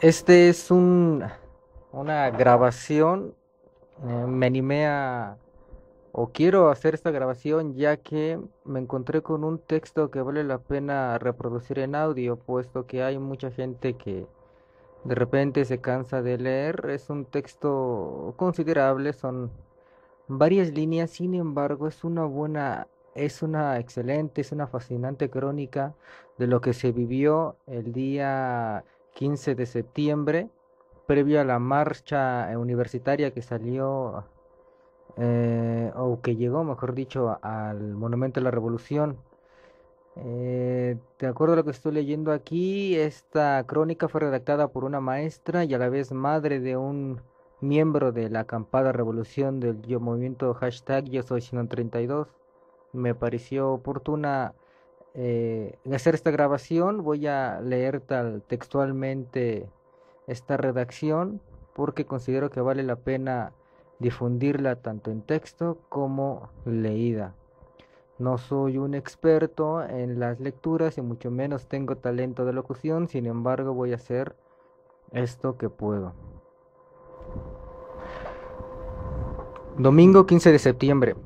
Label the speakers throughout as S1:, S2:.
S1: Este es un, una grabación. Eh, me animé a o quiero hacer esta grabación ya que me encontré con un texto que vale la pena reproducir en audio, puesto que hay mucha gente que de repente se cansa de leer. Es un texto considerable, son varias líneas, sin embargo es una buena es una excelente, es una fascinante crónica de lo que se vivió el día 15 de septiembre, previo a la marcha eh, universitaria que salió, eh, o que llegó, mejor dicho, al Monumento de la Revolución. Eh, de acuerdo a lo que estoy leyendo aquí, esta crónica fue redactada por una maestra y a la vez madre de un miembro de la acampada revolución del movimiento hashtag Yo Soy 32 me pareció oportuna eh, hacer esta grabación. Voy a leer tal textualmente esta redacción porque considero que vale la pena difundirla tanto en texto como leída. No soy un experto en las lecturas y mucho menos tengo talento de locución, sin embargo voy a hacer esto que puedo. Domingo 15 de septiembre.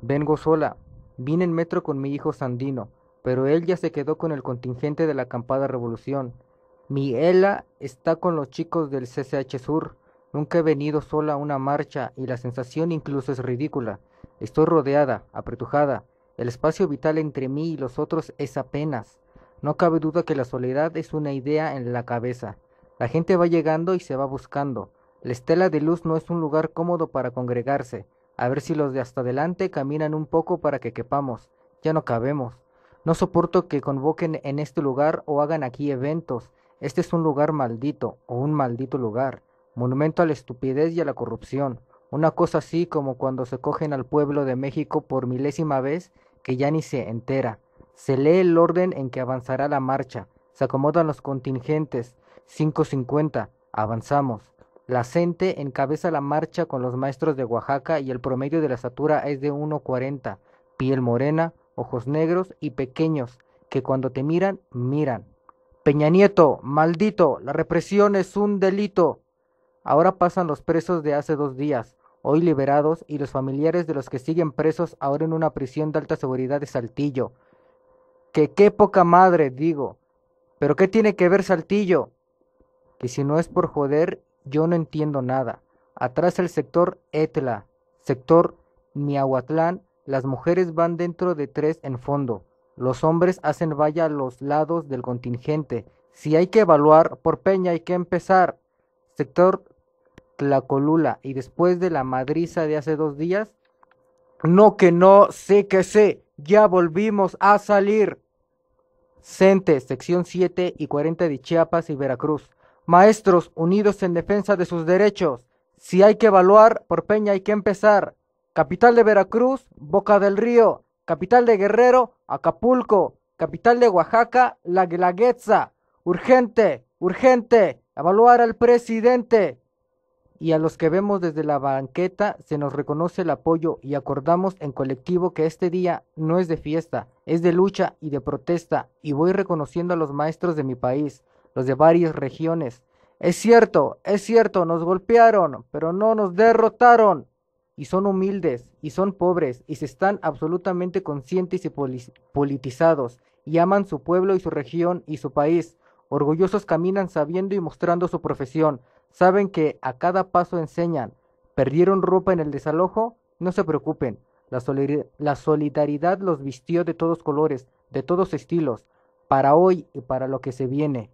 S1: Vengo sola, Vine en metro con mi hijo Sandino, pero él ya se quedó con el contingente de la acampada Revolución. Mi Ela está con los chicos del CCH Sur. Nunca he venido sola a una marcha y la sensación incluso es ridícula. Estoy rodeada, apretujada. El espacio vital entre mí y los otros es apenas. No cabe duda que la soledad es una idea en la cabeza. La gente va llegando y se va buscando. La estela de luz no es un lugar cómodo para congregarse. A ver si los de hasta adelante caminan un poco para que quepamos. Ya no cabemos. No soporto que convoquen en este lugar o hagan aquí eventos. Este es un lugar maldito, o un maldito lugar. Monumento a la estupidez y a la corrupción. Una cosa así como cuando se cogen al pueblo de México por milésima vez que ya ni se entera. Se lee el orden en que avanzará la marcha. Se acomodan los contingentes. 5.50. Avanzamos. La gente encabeza la marcha con los maestros de Oaxaca y el promedio de la estatura es de 1,40, piel morena, ojos negros y pequeños, que cuando te miran, miran. Peña Nieto, maldito, la represión es un delito. Ahora pasan los presos de hace dos días, hoy liberados, y los familiares de los que siguen presos ahora en una prisión de alta seguridad de Saltillo. Que qué poca madre, digo. Pero ¿qué tiene que ver Saltillo? Que si no es por joder yo no entiendo nada. Atrás el sector Etla, sector Miahuatlán, las mujeres van dentro de tres en fondo. Los hombres hacen valla a los lados del contingente. Si hay que evaluar, por Peña hay que empezar. Sector Tlacolula. Y después de la madriza de hace dos días. No que no, sé que sé. Ya volvimos a salir. Cente, sección 7 y 40 de Chiapas y Veracruz. Maestros, unidos en defensa de sus derechos. Si hay que evaluar, por Peña hay que empezar. Capital de Veracruz, Boca del Río. Capital de Guerrero, Acapulco. Capital de Oaxaca, La Guelaguetza. Urgente, urgente, evaluar al presidente. Y a los que vemos desde la banqueta se nos reconoce el apoyo y acordamos en colectivo que este día no es de fiesta, es de lucha y de protesta y voy reconociendo a los maestros de mi país, los de varias regiones. Es cierto, es cierto, nos golpearon, pero no nos derrotaron. Y son humildes, y son pobres, y se están absolutamente conscientes y politizados, y aman su pueblo y su región y su país. Orgullosos caminan sabiendo y mostrando su profesión. Saben que a cada paso enseñan. ¿Perdieron ropa en el desalojo? No se preocupen. La, la solidaridad los vistió de todos colores, de todos estilos, para hoy y para lo que se viene.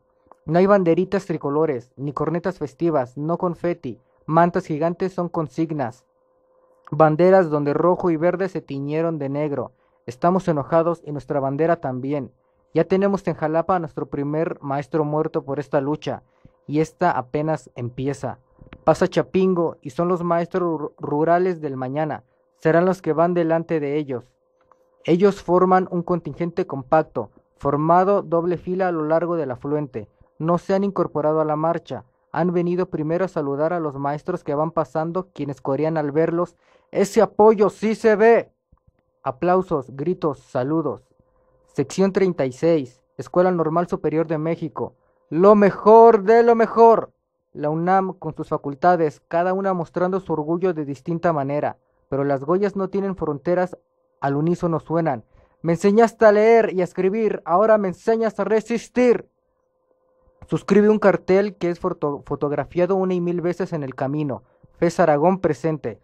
S1: No hay banderitas tricolores, ni cornetas festivas, no confeti. Mantas gigantes son consignas. Banderas donde rojo y verde se tiñeron de negro. Estamos enojados y nuestra bandera también. Ya tenemos en Jalapa a nuestro primer maestro muerto por esta lucha, y esta apenas empieza. Pasa Chapingo y son los maestros rurales del mañana, serán los que van delante de ellos. Ellos forman un contingente compacto, formado doble fila a lo largo del afluente no se han incorporado a la marcha. Han venido primero a saludar a los maestros que van pasando, quienes corían al verlos. Ese apoyo sí se ve. Aplausos, gritos, saludos. Sección 36, Escuela Normal Superior de México. Lo mejor de lo mejor. La UNAM con sus facultades, cada una mostrando su orgullo de distinta manera, pero las Goyas no tienen fronteras, al unísono suenan. Me enseñaste a leer y a escribir, ahora me enseñas a resistir. Suscribe un cartel que es fotografiado una y mil veces en el camino. Fez Aragón presente.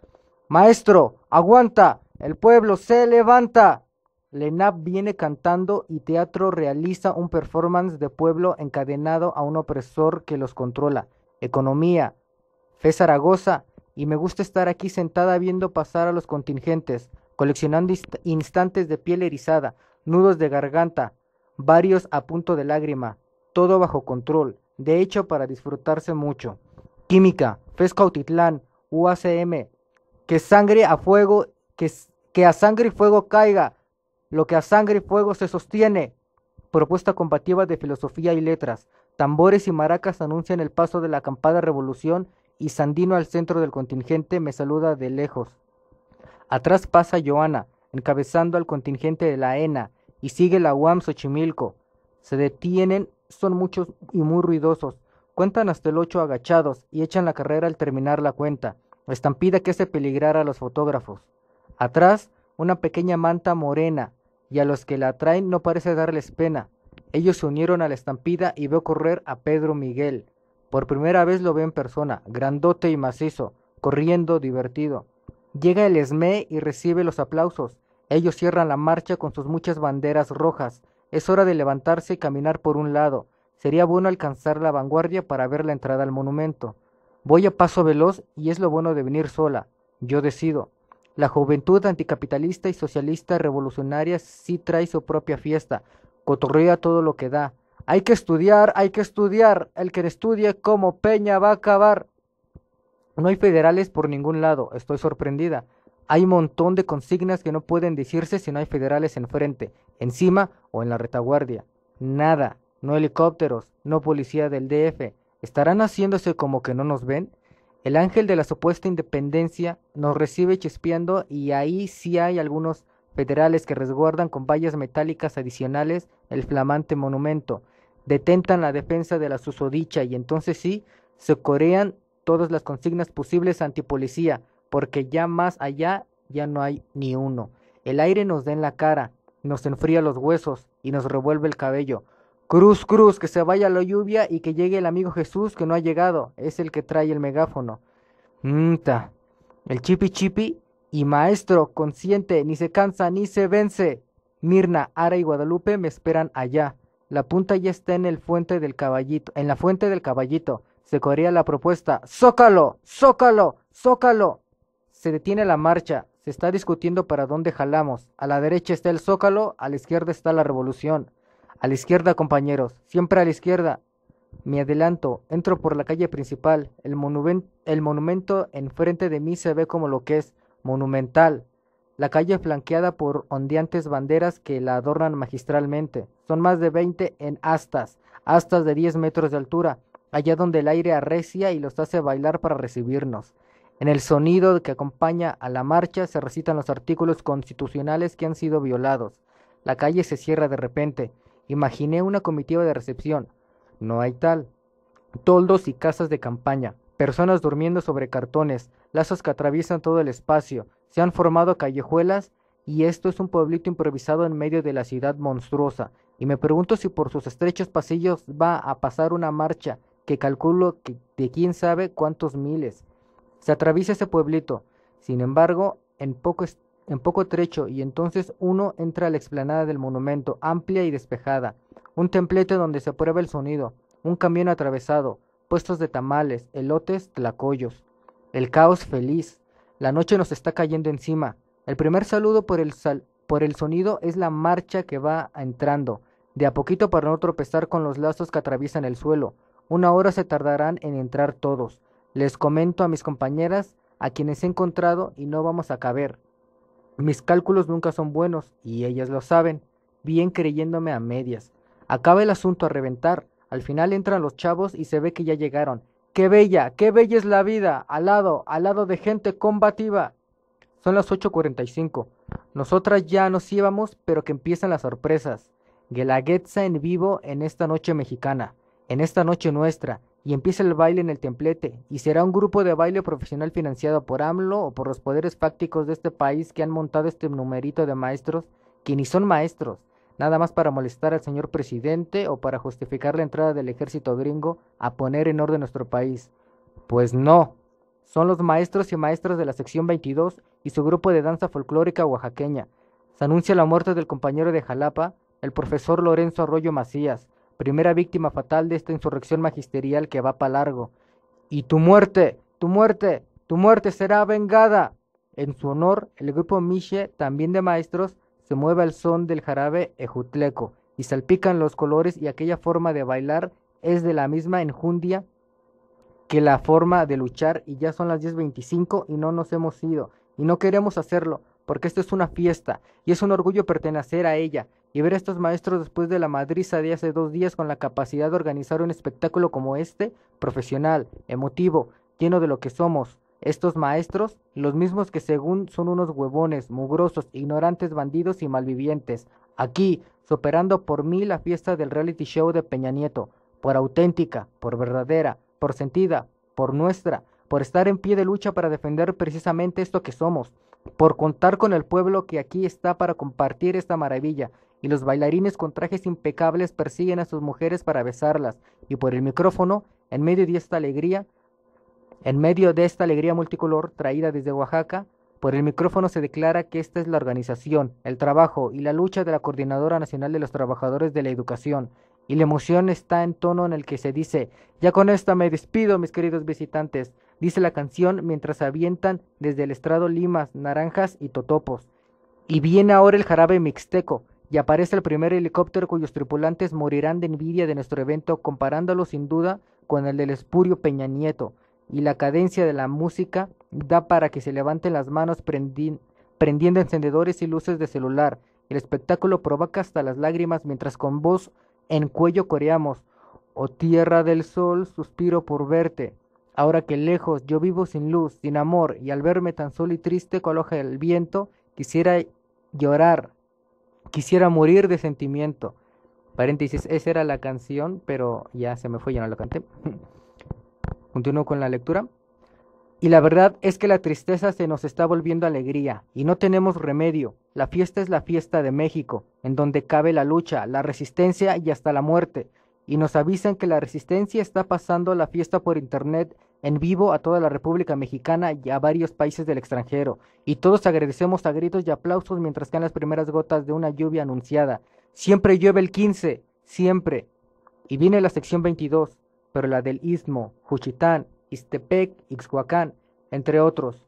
S1: Maestro, aguanta, el pueblo se levanta. Lenap viene cantando y Teatro realiza un performance de pueblo encadenado a un opresor que los controla. Economía, Fez Zaragoza, y me gusta estar aquí sentada viendo pasar a los contingentes, coleccionando instantes de piel erizada, nudos de garganta, varios a punto de lágrima todo bajo control, de hecho para disfrutarse mucho. Química, Fescautitlán, UACM, que sangre a fuego, que, que a sangre y fuego caiga, lo que a sangre y fuego se sostiene. Propuesta combativa de filosofía y letras, tambores y maracas anuncian el paso de la acampada revolución y Sandino al centro del contingente me saluda de lejos. Atrás pasa Joana, encabezando al contingente de la ENA, y sigue la UAM Xochimilco. Se detienen son muchos y muy ruidosos. Cuentan hasta el ocho agachados y echan la carrera al terminar la cuenta, estampida que hace peligrar a los fotógrafos. Atrás, una pequeña manta morena, y a los que la atraen no parece darles pena. Ellos se unieron a la estampida y veo correr a Pedro Miguel. Por primera vez lo veo en persona, grandote y macizo, corriendo, divertido. Llega el ESME y recibe los aplausos. Ellos cierran la marcha con sus muchas banderas rojas, es hora de levantarse y caminar por un lado. Sería bueno alcanzar la vanguardia para ver la entrada al monumento. Voy a paso veloz y es lo bueno de venir sola. Yo decido. La juventud anticapitalista y socialista revolucionaria sí trae su propia fiesta. Cotorrea todo lo que da. Hay que estudiar, hay que estudiar. El que estudie como Peña va a acabar. No hay federales por ningún lado. Estoy sorprendida. Hay un montón de consignas que no pueden decirse si no hay federales enfrente, encima o en la retaguardia. Nada, no helicópteros, no policía del DF. ¿Estarán haciéndose como que no nos ven? El ángel de la supuesta independencia nos recibe chispeando y ahí sí hay algunos federales que resguardan con vallas metálicas adicionales el flamante monumento, detentan la defensa de la susodicha y entonces sí, se corean todas las consignas posibles antipolicía, porque ya más allá ya no hay ni uno. El aire nos da en la cara, nos enfría los huesos y nos revuelve el cabello. Cruz, cruz, que se vaya la lluvia y que llegue el amigo Jesús que no ha llegado, es el que trae el megáfono. Mta, el chipi chipi y maestro, consciente, ni se cansa ni se vence. Mirna, Ara y Guadalupe me esperan allá. La punta ya está en el fuente del caballito, en la fuente del caballito. Se corría la propuesta. ¡Zócalo! ¡Zócalo! ¡Zócalo! Se detiene la marcha, se está discutiendo para dónde jalamos. A la derecha está el zócalo, a la izquierda está la revolución. A la izquierda, compañeros, siempre a la izquierda. Me adelanto, entro por la calle principal. El, el monumento enfrente de mí se ve como lo que es monumental. La calle flanqueada por ondeantes banderas que la adornan magistralmente. Son más de veinte en astas, astas de diez metros de altura, allá donde el aire arrecia y los hace bailar para recibirnos. En el sonido que acompaña a la marcha se recitan los artículos constitucionales que han sido violados. La calle se cierra de repente. Imaginé una comitiva de recepción. No hay tal. Toldos y casas de campaña. Personas durmiendo sobre cartones, lazos que atraviesan todo el espacio. Se han formado callejuelas y esto es un pueblito improvisado en medio de la ciudad monstruosa, y me pregunto si por sus estrechos pasillos va a pasar una marcha que calculo que de quién sabe cuántos miles. Se atraviesa ese pueblito, sin embargo, en poco, en poco trecho, y entonces uno entra a la explanada del monumento, amplia y despejada, un templete donde se prueba el sonido, un camión atravesado, puestos de tamales, elotes, tlacoyos. El caos feliz. La noche nos está cayendo encima. El primer saludo por el, por el sonido es la marcha que va entrando, de a poquito para no tropezar con los lazos que atraviesan el suelo. Una hora se tardarán en entrar todos. Les comento a mis compañeras, a quienes he encontrado y no vamos a caber. Mis cálculos nunca son buenos, y ellas lo saben, bien creyéndome a medias. Acaba el asunto a reventar, al final entran los chavos y se ve que ya llegaron. ¡Qué bella, qué bella es la vida! Al lado, al lado de gente combativa. Son las 8.45. Nosotras ya nos íbamos, pero que empiezan las sorpresas. ¡Gelaguetza en vivo en esta noche mexicana en esta noche nuestra, y empieza el baile en el templete, y será un grupo de baile profesional financiado por AMLO o por los poderes fácticos de este país que han montado este numerito de maestros que ni son maestros, nada más para molestar al señor presidente o para justificar la entrada del ejército gringo a poner en orden nuestro país. Pues no, son los maestros y maestras de la sección 22 y su grupo de danza folclórica oaxaqueña. Se anuncia la muerte del compañero de Jalapa, el profesor Lorenzo Arroyo Macías, primera víctima fatal de esta insurrección magisterial que va para largo. Y tu muerte, tu muerte, tu muerte será vengada. En su honor, el grupo Miche, también de maestros, se mueve al son del jarabe ejutleco y salpican los colores y aquella forma de bailar es de la misma enjundia que la forma de luchar y ya son las 10.25 y no nos hemos ido y no queremos hacerlo porque esto es una fiesta y es un orgullo pertenecer a ella y ver a estos maestros después de la madriza de hace dos días con la capacidad de organizar un espectáculo como este, profesional, emotivo, lleno de lo que somos. Estos maestros, los mismos que según son unos huevones, mugrosos, ignorantes, bandidos y malvivientes, aquí, superando por mí la fiesta del reality show de Peña Nieto, por auténtica, por verdadera, por sentida, por nuestra, por estar en pie de lucha para defender precisamente esto que somos, por contar con el pueblo que aquí está para compartir esta maravilla, y los bailarines con trajes impecables persiguen a sus mujeres para besarlas, y por el micrófono, en medio de esta alegría, en medio de esta alegría multicolor traída desde Oaxaca, por el micrófono se declara que esta es la organización, el trabajo y la lucha de la Coordinadora Nacional de los Trabajadores de la Educación, y la emoción está en tono en el que se dice, ya con esta me despido, mis queridos visitantes, dice la canción mientras avientan desde el estrado limas, naranjas y totopos. Y viene ahora el jarabe mixteco, y aparece el primer helicóptero cuyos tripulantes morirán de envidia de nuestro evento comparándolo sin duda con el del espurio Peña Nieto, y la cadencia de la música da para que se levanten las manos prendiendo encendedores y luces de celular. El espectáculo provoca hasta las lágrimas mientras con voz en cuello coreamos, oh tierra del sol, suspiro por verte. Ahora que lejos yo vivo sin luz, sin amor, y al verme tan solo y triste coloja el viento, quisiera llorar Quisiera morir de sentimiento. Paréntesis, esa era la canción, pero ya se me fue, ya no la canté. Continúo con la lectura. Y la verdad es que la tristeza se nos está volviendo alegría y no tenemos remedio. La fiesta es la fiesta de México, en donde cabe la lucha, la resistencia y hasta la muerte. Y nos avisan que la resistencia está pasando la fiesta por internet en vivo a toda la República Mexicana y a varios países del extranjero, y todos agradecemos a gritos y aplausos mientras caen las primeras gotas de una lluvia anunciada. Siempre llueve el 15, siempre. Y viene la sección 22, pero la del Istmo, Juchitán, Ixtepec, Ixhuacán, entre otros.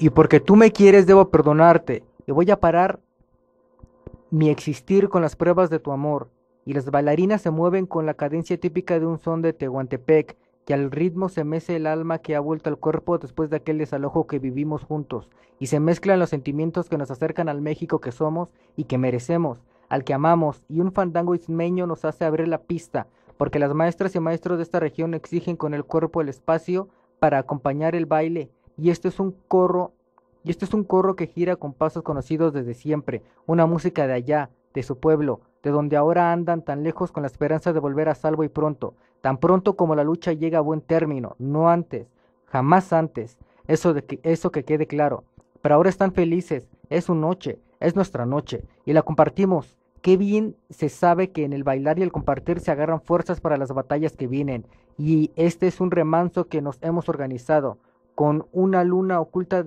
S1: Y porque tú me quieres debo perdonarte, y voy a parar mi existir con las pruebas de tu amor, y las bailarinas se mueven con la cadencia típica de un son de Tehuantepec, que al ritmo se mece el alma que ha vuelto al cuerpo después de aquel desalojo que vivimos juntos, y se mezclan los sentimientos que nos acercan al México que somos y que merecemos, al que amamos, y un fandango ismeño nos hace abrir la pista, porque las maestras y maestros de esta región exigen con el cuerpo el espacio para acompañar el baile, y esto es un corro, y esto es un corro que gira con pasos conocidos desde siempre, una música de allá, de su pueblo, de donde ahora andan tan lejos con la esperanza de volver a salvo y pronto, tan pronto como la lucha llega a buen término, no antes, jamás antes, eso, de que, eso que quede claro. Pero ahora están felices, es su noche, es nuestra noche, y la compartimos. Qué bien se sabe que en el bailar y el compartir se agarran fuerzas para las batallas que vienen, y este es un remanso que nos hemos organizado, con una luna oculta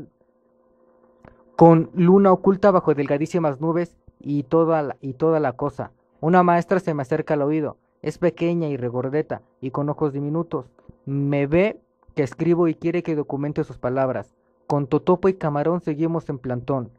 S1: con luna oculta bajo delgadísimas nubes y toda la, y toda la cosa. Una maestra se me acerca al oído. Es pequeña y regordeta y con ojos diminutos. Me ve que escribo y quiere que documente sus palabras. Con Totopo y Camarón seguimos en plantón.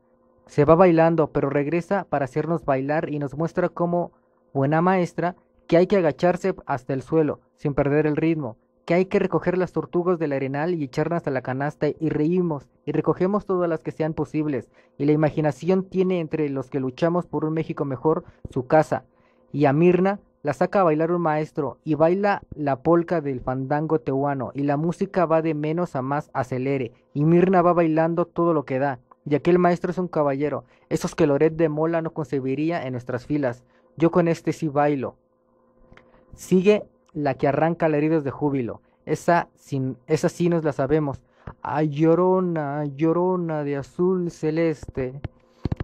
S1: Se va bailando, pero regresa para hacernos bailar y nos muestra como buena maestra que hay que agacharse hasta el suelo, sin perder el ritmo, que hay que recoger las tortugas del arenal y echarlas a la canasta y reímos y recogemos todas las que sean posibles y la imaginación tiene entre los que luchamos por un México mejor su casa y a Mirna la saca a bailar un maestro y baila la polca del fandango tehuano y la música va de menos a más acelere y Mirna va bailando todo lo que da y aquel maestro es un caballero esos que Loret de Mola no concebiría en nuestras filas yo con este sí bailo sigue la que arranca heridas de júbilo. Esa, sin, esa sí nos la sabemos. Ay, llorona, llorona de azul celeste.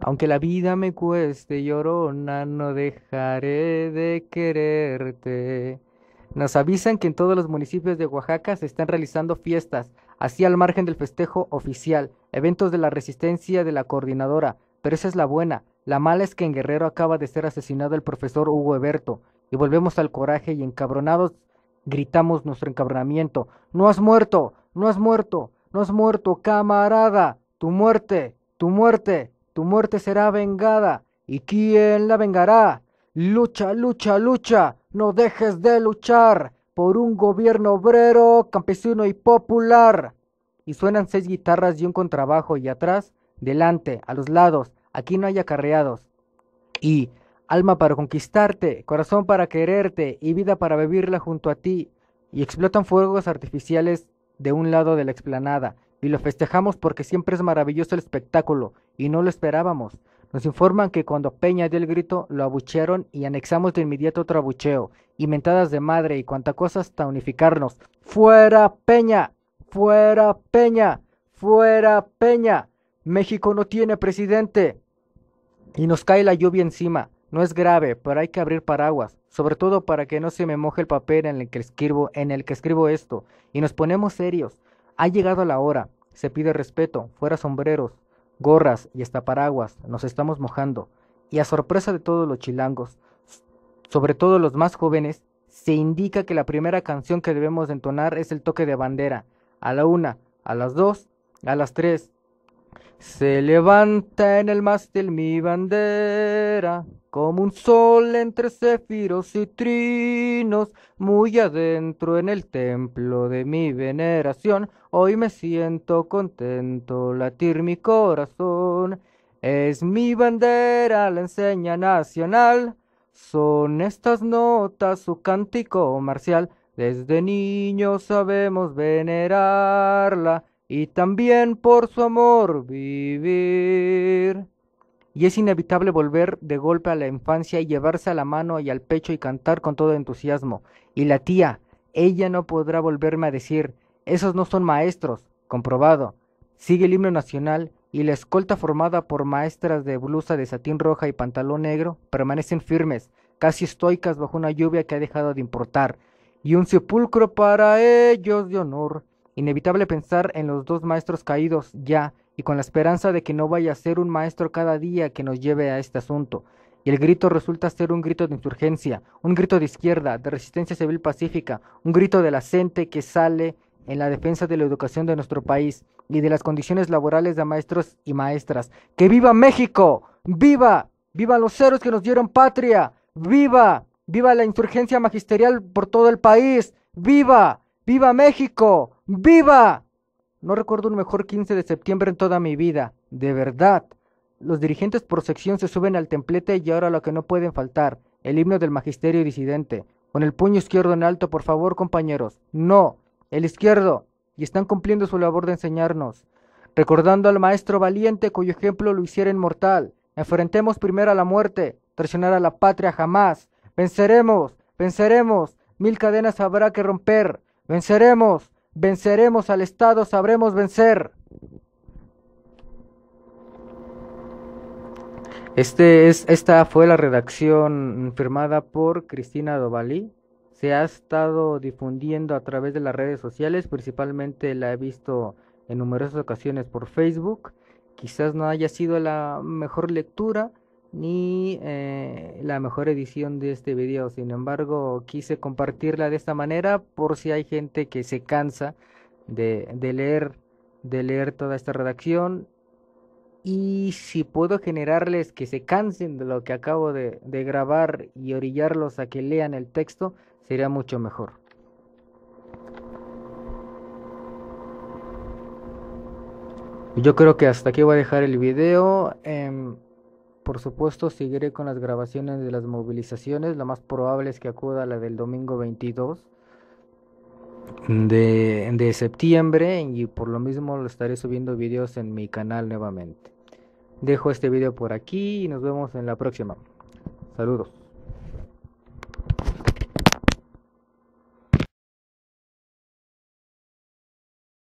S1: Aunque la vida me cueste, llorona, no dejaré de quererte. Nos avisan que en todos los municipios de Oaxaca se están realizando fiestas, así al margen del festejo oficial, eventos de la resistencia de la coordinadora, pero esa es la buena. La mala es que en Guerrero acaba de ser asesinado el profesor Hugo Eberto, y volvemos al coraje y encabronados gritamos nuestro encabronamiento. No has muerto, no has muerto, no has muerto, camarada. Tu muerte, tu muerte, tu muerte será vengada. ¿Y quién la vengará? Lucha, lucha, lucha. No dejes de luchar por un gobierno obrero, campesino y popular. Y suenan seis guitarras y un contrabajo y atrás, delante, a los lados. Aquí no hay acarreados. Y alma para conquistarte, corazón para quererte y vida para vivirla junto a ti, y explotan fuegos artificiales de un lado de la explanada, y lo festejamos porque siempre es maravilloso el espectáculo, y no lo esperábamos. Nos informan que cuando Peña dio el grito, lo abuchearon y anexamos de inmediato otro abucheo, y mentadas de madre y cuanta cosa hasta unificarnos. ¡Fuera Peña! ¡Fuera Peña! ¡Fuera Peña! México no tiene presidente. Y nos cae la lluvia encima. No es grave, pero hay que abrir paraguas, sobre todo para que no se me moje el papel en el que escribo, en el que escribo esto, y nos ponemos serios. Ha llegado la hora. Se pide respeto, fuera sombreros, gorras y hasta paraguas, nos estamos mojando. Y a sorpresa de todos los chilangos, sobre todo los más jóvenes, se indica que la primera canción que debemos entonar es el toque de bandera, a la una, a las dos, a las tres. Se levanta en el mástil mi bandera como un sol entre cefiros y trinos, muy adentro en el templo de mi veneración, hoy me siento contento latir mi corazón. Es mi bandera, la enseña nacional, son estas notas su cántico marcial, desde niño sabemos venerarla y también por su amor vivir y es inevitable volver de golpe a la infancia y llevarse a la mano y al pecho y cantar con todo entusiasmo. Y la tía, ella no podrá volverme a decir, esos no son maestros, comprobado. Sigue el himno nacional y la escolta formada por maestras de blusa de satín roja y pantalón negro permanecen firmes, casi estoicas bajo una lluvia que ha dejado de importar, y un sepulcro para ellos de honor. Inevitable pensar en los dos maestros caídos ya y con la esperanza de que no vaya a ser un maestro cada día que nos lleve a este asunto. Y el grito resulta ser un grito de insurgencia, un grito de izquierda, de resistencia civil pacífica, un grito de la gente que sale en la defensa de la educación de nuestro país y de las condiciones laborales de maestros y maestras. ¡Que viva México! ¡Viva! ¡Viva los héroes que nos dieron patria! ¡Viva! ¡Viva la insurgencia magisterial por todo el país! ¡Viva! ¡Viva México! ¡Viva! No recuerdo un mejor 15 de septiembre en toda mi vida, de verdad. Los dirigentes por sección se suben al templete y ahora lo que no pueden faltar, el himno del magisterio disidente. Con el puño izquierdo en alto, por favor, compañeros. No, el izquierdo. Y están cumpliendo su labor de enseñarnos. Recordando al maestro valiente cuyo ejemplo lo hiciera inmortal. Enfrentemos primero a la muerte, traicionar a la patria jamás. Venceremos, venceremos. Mil cadenas habrá que romper. Venceremos. Venceremos al Estado, sabremos vencer. Este es, esta fue la redacción firmada por Cristina Dovalí. Se ha estado difundiendo a través de las redes sociales, principalmente la he visto en numerosas ocasiones por Facebook. Quizás no haya sido la mejor lectura, ni eh, la mejor edición de este video. Sin embargo, quise compartirla de esta manera por si hay gente que se cansa de, de leer de leer toda esta redacción y si puedo generarles que se cansen de lo que acabo de, de grabar y orillarlos a que lean el texto, sería mucho mejor. Yo creo que hasta aquí voy a dejar el video. Em, por supuesto, seguiré con las grabaciones de las movilizaciones. Lo más probable es que acuda la del domingo 22 de, de septiembre y por lo mismo lo estaré subiendo videos en mi canal nuevamente. Dejo este video por aquí y nos vemos en la próxima. Saludos.